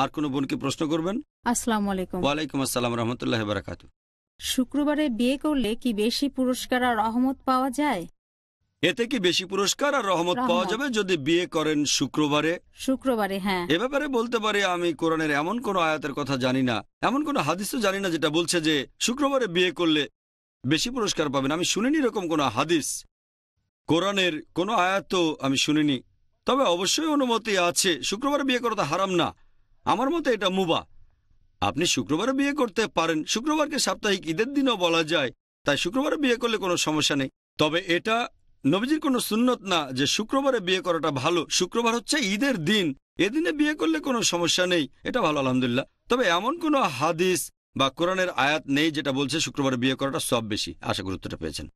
আর কোন বোন কি প্রশ্ন করবেন শুক্রবারে বিয়ে করলে কি বেশি পুরস্কার আর রহমত পাওয়া যায় এতে কি বেশি পুরস্কার আর রহমত পাওয়া যাবে যদি বিয়ে করেন শুক্রবারে শুক্রবারে হ্যাঁ এ ব্যাপারে বলতে পারি আমি কোরআনের এমন কোন আয়াতের কথা জানি না এমন কোন হাদিসও জানি না যেটা বলছে যে শুক্রবারে বিয়ে করলে বেশি পুরস্কার পাবেন আমি শুনিনি এরকম কোন হাদিস কোরআনের কোন আয়াত আমি শুনিনি তবে অবশ্যই অনুমতি আছে শুক্রবারে বিয়ে করা তো হারাম না আমার মতে এটা মুবা আপনি শুক্রবারও বিয়ে করতে পারেন শুক্রবারকে সাপ্তাহিক ঈদের দিনও বলা যায় তাই শুক্রবারে বিয়ে করলে কোনো সমস্যা নেই তবে এটা নবীজির কোনো সুন্নত না যে শুক্রবারে বিয়ে করাটা ভালো শুক্রবার হচ্ছে ঈদের দিন এদিনে বিয়ে করলে কোনো সমস্যা নেই এটা ভালো আলহামদুলিল্লাহ তবে এমন কোনো হাদিস বা কোরআনের আয়াত নেই যেটা বলছে শুক্রবারে বিয়ে করাটা সব বেশি আশা গুরুত্বটা পেয়েছেন